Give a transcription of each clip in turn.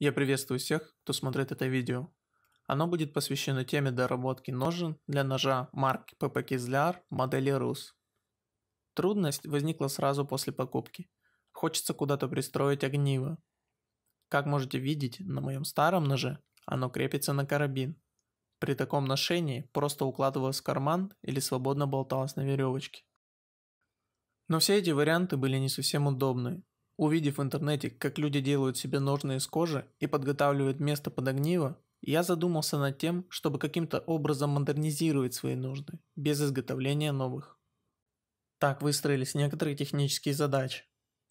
Я приветствую всех, кто смотрит это видео. Оно будет посвящено теме доработки ножен для ножа марки PP Кизляр модели Рус. Трудность возникла сразу после покупки. Хочется куда-то пристроить огниво. Как можете видеть, на моем старом ноже оно крепится на карабин. При таком ношении просто укладывалось в карман или свободно болталось на веревочке. Но все эти варианты были не совсем удобны, Увидев в интернете, как люди делают себе ножны из кожи и подготавливают место под огниво, я задумался над тем, чтобы каким-то образом модернизировать свои ножны, без изготовления новых. Так выстроились некоторые технические задачи.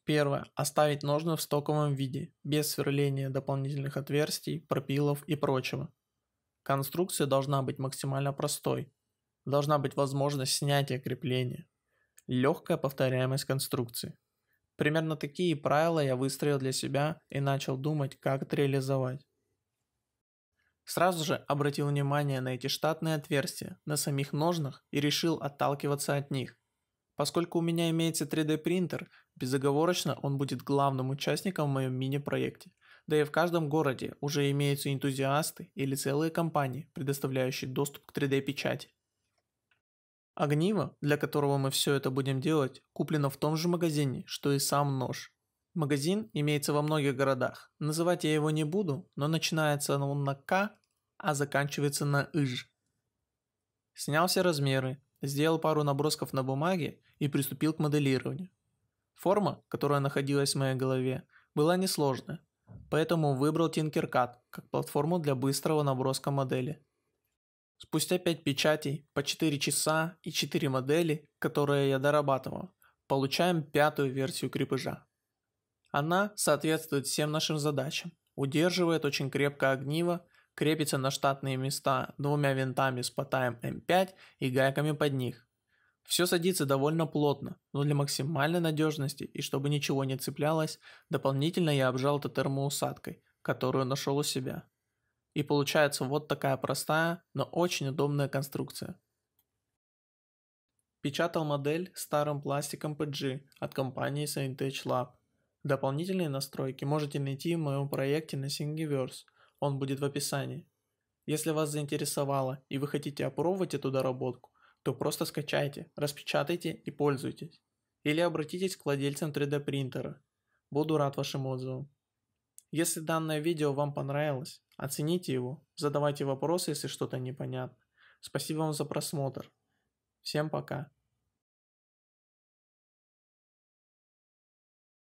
Первое. Оставить ножны в стоковом виде, без сверления дополнительных отверстий, пропилов и прочего. Конструкция должна быть максимально простой. Должна быть возможность снятия крепления. Легкая повторяемость конструкции. Примерно такие правила я выстроил для себя и начал думать, как это реализовать. Сразу же обратил внимание на эти штатные отверстия на самих ножнах и решил отталкиваться от них. Поскольку у меня имеется 3D принтер, безоговорочно он будет главным участником в моем мини-проекте. Да и в каждом городе уже имеются энтузиасты или целые компании, предоставляющие доступ к 3D-печати. Огниво, для которого мы все это будем делать, куплено в том же магазине, что и сам нож. Магазин имеется во многих городах. Называть я его не буду, но начинается он на К, а заканчивается на Иж. Снял все размеры, сделал пару набросков на бумаге и приступил к моделированию. Форма, которая находилась в моей голове, была несложная, поэтому выбрал Tinkercad как платформу для быстрого наброска модели. Спустя 5 печатей, по 4 часа и 4 модели, которые я дорабатывал, получаем пятую версию крепежа. Она соответствует всем нашим задачам, удерживает очень крепко огниво, крепится на штатные места двумя винтами с потаем М5 и гайками под них. Все садится довольно плотно, но для максимальной надежности и чтобы ничего не цеплялось, дополнительно я обжал это термоусадкой, которую нашел у себя. И получается вот такая простая, но очень удобная конструкция. Печатал модель старым пластиком PG от компании Saintech Lab. Дополнительные настройки можете найти в моем проекте на Thingiverse, он будет в описании. Если вас заинтересовало и вы хотите опробовать эту доработку, то просто скачайте, распечатайте и пользуйтесь. Или обратитесь к владельцам 3D принтера. Буду рад вашим отзывам. Если данное видео вам понравилось, Оцените его, задавайте вопросы, если что-то непонятно. Спасибо вам за просмотр. Всем пока.